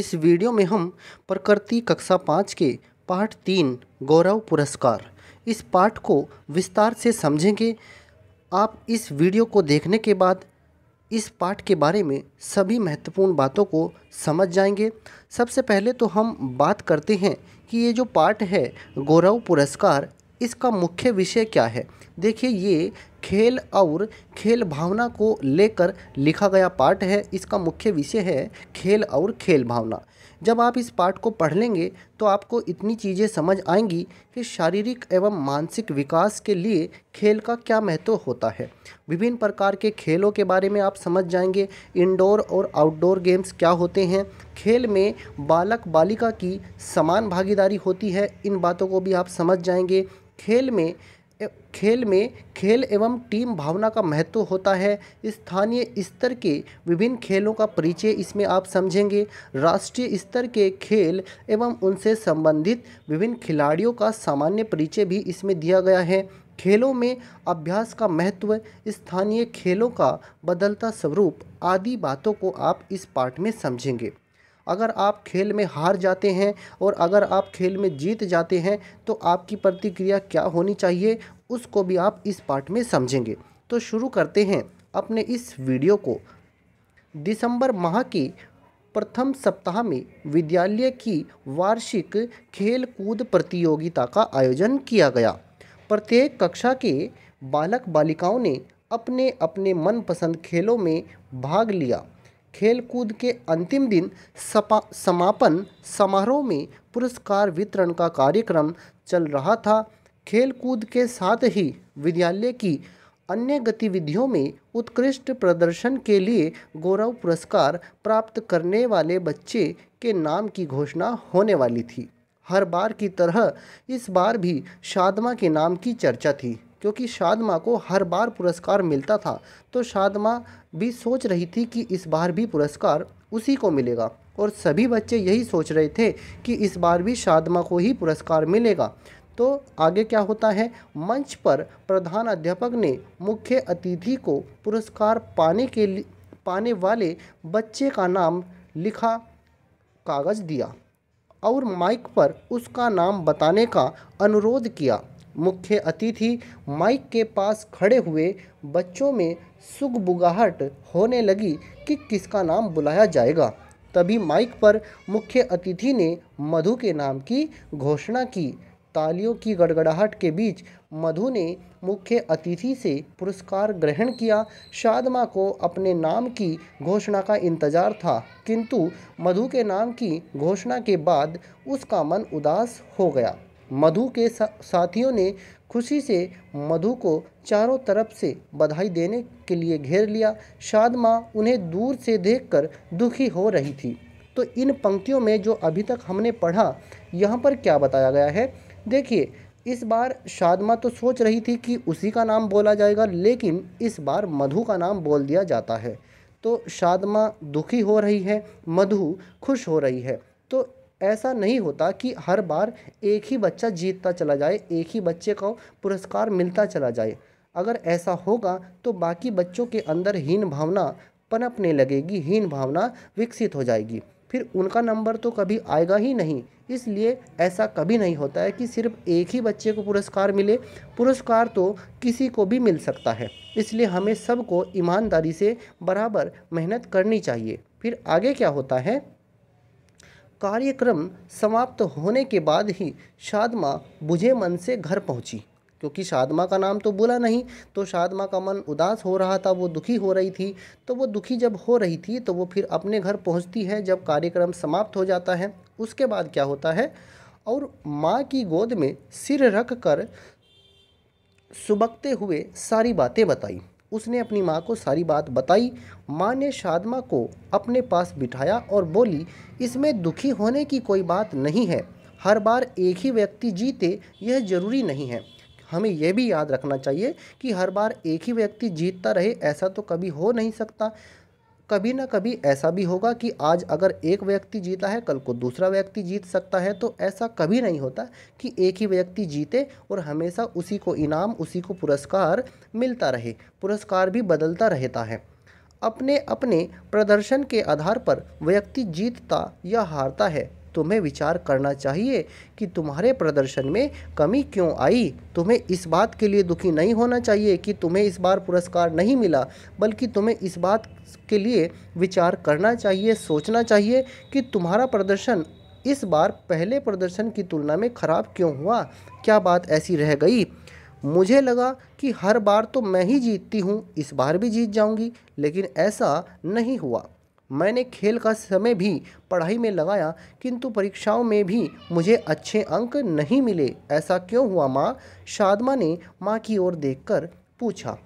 इस वीडियो में हम प्रकृति कक्षा पाँच के पाठ तीन गौरव पुरस्कार इस पाठ को विस्तार से समझेंगे आप इस वीडियो को देखने के बाद इस पाठ के बारे में सभी महत्वपूर्ण बातों को समझ जाएंगे सबसे पहले तो हम बात करते हैं कि ये जो पाठ है गौरव पुरस्कार इसका मुख्य विषय क्या है देखिए ये खेल और खेल भावना को लेकर लिखा गया पाठ है इसका मुख्य विषय है खेल और खेल भावना जब आप इस पाठ को पढ़ लेंगे तो आपको इतनी चीज़ें समझ आएंगी कि शारीरिक एवं मानसिक विकास के लिए खेल का क्या महत्व होता है विभिन्न प्रकार के खेलों के बारे में आप समझ जाएंगे इंडोर और आउटडोर गेम्स क्या होते हैं खेल में बालक बालिका की समान भागीदारी होती है इन बातों को भी आप समझ जाएंगे खेल में खेल में खेल एवं टीम भावना का महत्व होता है स्थानीय स्तर के विभिन्न खेलों का परिचय इसमें आप समझेंगे राष्ट्रीय स्तर के खेल एवं उनसे संबंधित विभिन्न खिलाड़ियों का सामान्य परिचय भी इसमें दिया गया है खेलों में अभ्यास का महत्व स्थानीय खेलों का बदलता स्वरूप आदि बातों को आप इस पाठ में समझेंगे अगर आप खेल में हार जाते हैं और अगर आप खेल में जीत जाते हैं तो आपकी प्रतिक्रिया क्या होनी चाहिए उसको भी आप इस पार्ट में समझेंगे तो शुरू करते हैं अपने इस वीडियो को दिसंबर माह की प्रथम सप्ताह में विद्यालय की वार्षिक खेल कूद प्रतियोगिता का आयोजन किया गया प्रत्येक कक्षा के बालक बालिकाओं ने अपने अपने मनपसंद खेलों में भाग लिया खेलकूद के अंतिम दिन समापन समारोह में पुरस्कार वितरण का कार्यक्रम चल रहा था खेलकूद के साथ ही विद्यालय की अन्य गतिविधियों में उत्कृष्ट प्रदर्शन के लिए गौरव पुरस्कार प्राप्त करने वाले बच्चे के नाम की घोषणा होने वाली थी हर बार की तरह इस बार भी शादमा के नाम की चर्चा थी क्योंकि शादमा को हर बार पुरस्कार मिलता था तो शादमा भी सोच रही थी कि इस बार भी पुरस्कार उसी को मिलेगा और सभी बच्चे यही सोच रहे थे कि इस बार भी शादमा को ही पुरस्कार मिलेगा तो आगे क्या होता है मंच पर प्रधान अध्यापक ने मुख्य अतिथि को पुरस्कार पाने के पाने वाले बच्चे का नाम लिखा कागज़ दिया और माइक पर उसका नाम बताने का अनुरोध किया मुख्य अतिथि माइक के पास खड़े हुए बच्चों में सुगबुगाहट होने लगी कि किसका नाम बुलाया जाएगा तभी माइक पर मुख्य अतिथि ने मधु के नाम की घोषणा की तालियों की गड़गड़ाहट के बीच मधु ने मुख्य अतिथि से पुरस्कार ग्रहण किया शादमा को अपने नाम की घोषणा का इंतजार था किंतु मधु के नाम की घोषणा के बाद उसका मन उदास हो गया मधु के सा, साथियों ने खुशी से मधु को चारों तरफ से बधाई देने के लिए घेर लिया शादमा उन्हें दूर से देखकर दुखी हो रही थी तो इन पंक्तियों में जो अभी तक हमने पढ़ा यहाँ पर क्या बताया गया है देखिए इस बार शादमा तो सोच रही थी कि उसी का नाम बोला जाएगा लेकिन इस बार मधु का नाम बोल दिया जाता है तो शादमा दुखी हो रही है मधु खुश हो रही है तो ऐसा नहीं होता कि हर बार एक ही बच्चा जीतता चला जाए एक ही बच्चे को पुरस्कार मिलता चला जाए अगर ऐसा होगा तो बाकी बच्चों के अंदर हीन भावना पनपने लगेगी हीन भावना विकसित हो जाएगी फिर उनका नंबर तो कभी आएगा ही नहीं इसलिए ऐसा कभी नहीं होता है कि सिर्फ एक ही बच्चे को पुरस्कार मिले पुरस्कार तो किसी को भी मिल सकता है इसलिए हमें सबको ईमानदारी से बराबर मेहनत करनी चाहिए फिर आगे क्या होता है कार्यक्रम समाप्त होने के बाद ही शादमा बुझे मन से घर पहुंची क्योंकि शादमा का नाम तो बोला नहीं तो शादमा का मन उदास हो रहा था वो दुखी हो रही थी तो वो दुखी जब हो रही थी तो वो फिर अपने घर पहुंचती है जब कार्यक्रम समाप्त हो जाता है उसके बाद क्या होता है और माँ की गोद में सिर रख कर सुबकते हुए सारी बातें बताई उसने अपनी माँ को सारी बात बताई माँ ने शादमा को अपने पास बिठाया और बोली इसमें दुखी होने की कोई बात नहीं है हर बार एक ही व्यक्ति जीते यह जरूरी नहीं है हमें यह भी याद रखना चाहिए कि हर बार एक ही व्यक्ति जीतता रहे ऐसा तो कभी हो नहीं सकता कभी ना कभी ऐसा भी होगा कि आज अगर एक व्यक्ति जीता है कल को दूसरा व्यक्ति जीत सकता है तो ऐसा कभी नहीं होता कि एक ही व्यक्ति जीते और हमेशा उसी को इनाम उसी को पुरस्कार मिलता रहे पुरस्कार भी बदलता रहता है अपने अपने प्रदर्शन के आधार पर व्यक्ति जीतता या हारता है तुम्हें विचार करना चाहिए कि तुम्हारे प्रदर्शन में कमी क्यों आई तुम्हें इस बात के लिए दुखी नहीं होना चाहिए कि तुम्हें इस बार पुरस्कार नहीं मिला बल्कि तुम्हें इस बात के लिए विचार करना चाहिए सोचना चाहिए कि तुम्हारा प्रदर्शन इस बार पहले प्रदर्शन की तुलना में खराब क्यों हुआ क्या बात ऐसी रह गई मुझे लगा कि हर बार तो मैं ही जीतती हूँ इस बार भी जीत जाऊँगी लेकिन ऐसा नहीं हुआ मैंने खेल का समय भी पढ़ाई में लगाया किंतु परीक्षाओं में भी मुझे अच्छे अंक नहीं मिले ऐसा क्यों हुआ माँ शादमा ने माँ की ओर देखकर पूछा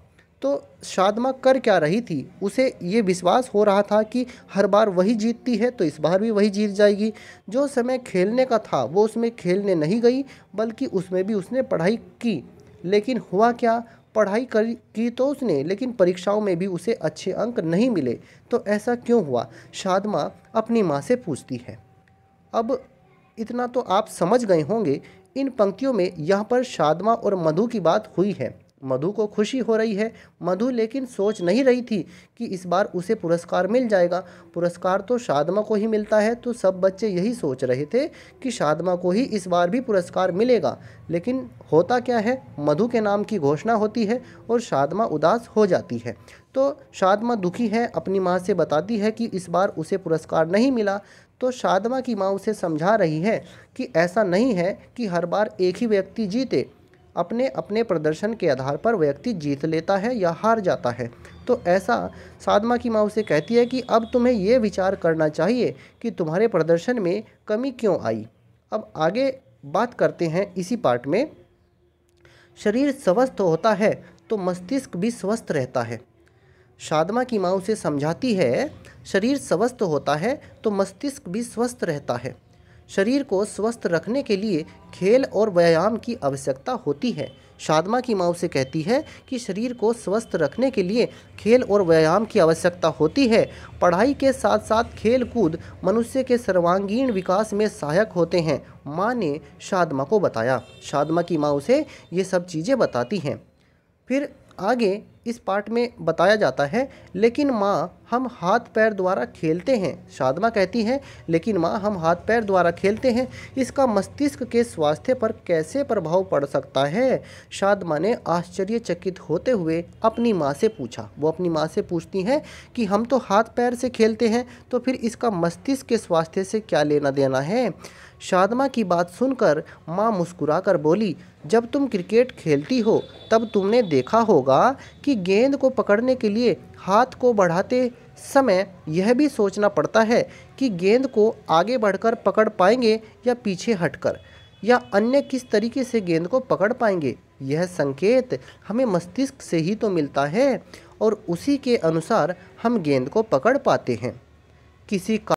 तो शादमा कर क्या रही थी उसे ये विश्वास हो रहा था कि हर बार वही जीतती है तो इस बार भी वही जीत जाएगी जो समय खेलने का था वो उसमें खेलने नहीं गई बल्कि उसमें भी उसने पढ़ाई की लेकिन हुआ क्या पढ़ाई कर की तो उसने लेकिन परीक्षाओं में भी उसे अच्छे अंक नहीं मिले तो ऐसा क्यों हुआ शादमा अपनी माँ से पूछती है अब इतना तो आप समझ गए होंगे इन पंक्तियों में यहाँ पर शादमा और मधु की बात हुई है मधु को खुशी हो रही है मधु लेकिन सोच नहीं रही थी कि इस बार उसे पुरस्कार मिल जाएगा पुरस्कार तो शादमा को ही मिलता है तो सब बच्चे यही सोच रहे थे कि शादमा को ही इस बार भी पुरस्कार मिलेगा लेकिन होता क्या है मधु के नाम की घोषणा होती है और शादमा उदास हो जाती है तो शादमा दुखी है अपनी माँ से बताती है कि इस बार उसे पुरस्कार नहीं मिला तो शादमा की माँ उसे समझा रही है कि ऐसा नहीं है कि हर बार एक ही व्यक्ति जीते अपने अपने प्रदर्शन के आधार पर व्यक्ति जीत लेता है या हार जाता है तो ऐसा साधमा की माँ उसे कहती है कि अब तुम्हें ये विचार करना चाहिए कि तुम्हारे प्रदर्शन में कमी क्यों आई अब आगे बात करते हैं इसी पार्ट में शरीर स्वस्थ होता है तो मस्तिष्क भी स्वस्थ रहता है साधमा की माँ उसे समझाती है शरीर स्वस्थ होता है तो मस्तिष्क भी स्वस्थ रहता है शरीर को स्वस्थ रखने के लिए खेल और व्यायाम की आवश्यकता होती है शादमा की माँ उसे कहती है कि शरीर को स्वस्थ रखने के लिए खेल और व्यायाम की आवश्यकता होती है पढ़ाई के साथ साथ खेल कूद मनुष्य के सर्वांगीण विकास में सहायक होते हैं माँ ने शादमा को बताया शादमा की माँ उसे ये सब चीज़ें बताती हैं फिर आगे इस पार्ट में बताया जाता है लेकिन माँ हम हाथ पैर द्वारा खेलते हैं साधमा कहती है लेकिन माँ हम हाथ पैर द्वारा खेलते हैं इसका मस्तिष्क के स्वास्थ्य पर कैसे प्रभाव पड़ सकता है साधमा ने आश्चर्यचकित होते हुए अपनी माँ से पूछा वो अपनी माँ से पूछती हैं कि हम तो हाथ पैर से खेलते हैं तो फिर इसका मस्तिष्क के स्वास्थ्य से क्या लेना देना है साधमा की बात सुनकर माँ मुस्कुरा कर बोली जब तुम क्रिकेट खेलती हो तब तुमने देखा होगा कि गेंद को पकड़ने के लिए हाथ को बढ़ाते समय यह भी सोचना पड़ता है कि गेंद को आगे बढ़कर पकड़ पाएंगे या पीछे हटकर या अन्य किस तरीके से गेंद को पकड़ पाएंगे यह संकेत हमें मस्तिष्क से ही तो मिलता है और उसी के अनुसार हम गेंद को पकड़ पाते हैं किसी का